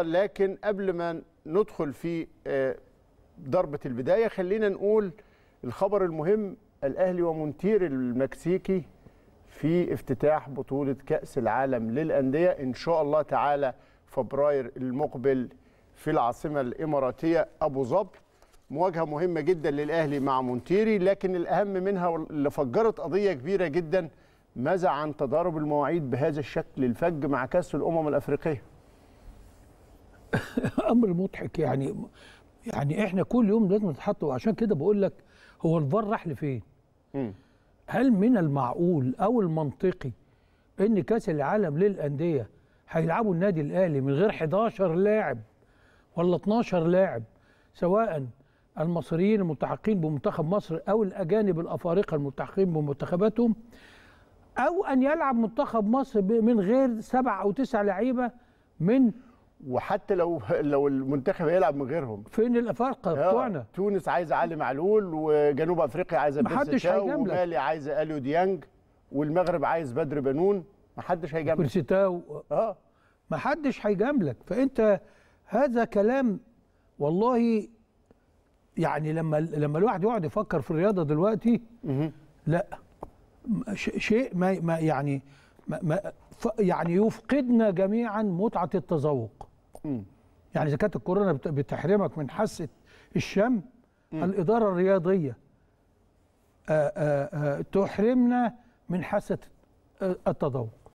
لكن قبل ما ندخل في آه، ضربة البداية خلينا نقول الخبر المهم الأهلي ومونتير المكسيكي في افتتاح بطولة كأس العالم للأندية إن شاء الله تعالى فبراير المقبل في العاصمة الإماراتية أبو ظبي مواجهة مهمة جدا للأهلي مع مونتيري لكن الأهم منها اللي فجرت قضية كبيرة جدا ماذا عن تضارب المواعيد بهذا الشكل الفج مع كأس الأمم الأفريقية؟ امر مضحك يعني يعني احنا كل يوم لازم نتحط وعشان كده بقول لك هو الفار راح لفين؟ هل من المعقول او المنطقي ان كاس العالم للانديه هيلعبوا النادي الاهلي من غير 11 لاعب ولا 12 لاعب سواء المصريين الملتحقين بمنتخب مصر او الاجانب الافارقه الملتحقين بمنتخباتهم او ان يلعب منتخب مصر من غير سبع او تسع لعيبه من وحتى لو لو المنتخب هيلعب من غيرهم فين الافارقه آه، بتوعنا تونس عايزه علي معلول وجنوب افريقيا عايزه هيجاملك ومالي عايزه اليو ديانج والمغرب عايز بدر بنون محدش هيجاملك بنسيتاو اه محدش هيجاملك فانت هذا كلام والله يعني لما لما الواحد يقعد يفكر في الرياضه دلوقتي لا شيء ما يعني ما يعني يفقدنا جميعا متعه التذوق يعني اذا كانت الكورونا بتحرمك من حاسه الشم الاداره الرياضيه آآ آه، آآ آه، آه، تحرمنا من حاسه التذوق